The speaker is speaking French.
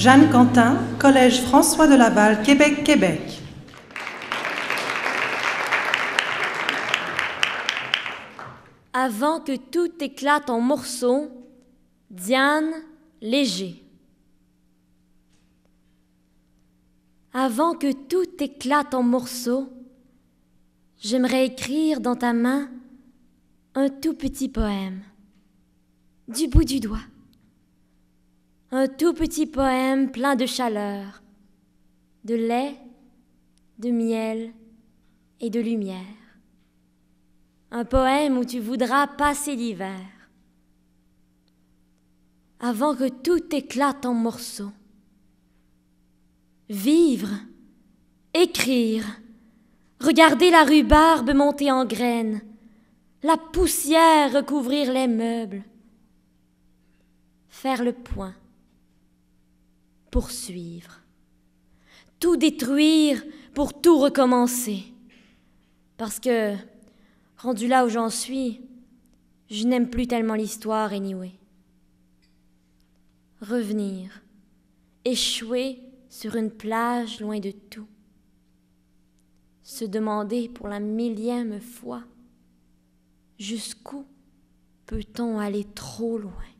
Jeanne Quentin, Collège François de Laval, Québec, Québec. Avant que tout éclate en morceaux, Diane Léger. Avant que tout éclate en morceaux, j'aimerais écrire dans ta main un tout petit poème, du bout du doigt un tout petit poème plein de chaleur, de lait, de miel et de lumière. Un poème où tu voudras passer l'hiver, avant que tout éclate en morceaux. Vivre, écrire, regarder la rhubarbe monter en graines, la poussière recouvrir les meubles, faire le point poursuivre, tout détruire pour tout recommencer. Parce que, rendu là où j'en suis, je n'aime plus tellement l'histoire anyway. Revenir, échouer sur une plage loin de tout, se demander pour la millième fois jusqu'où peut-on aller trop loin.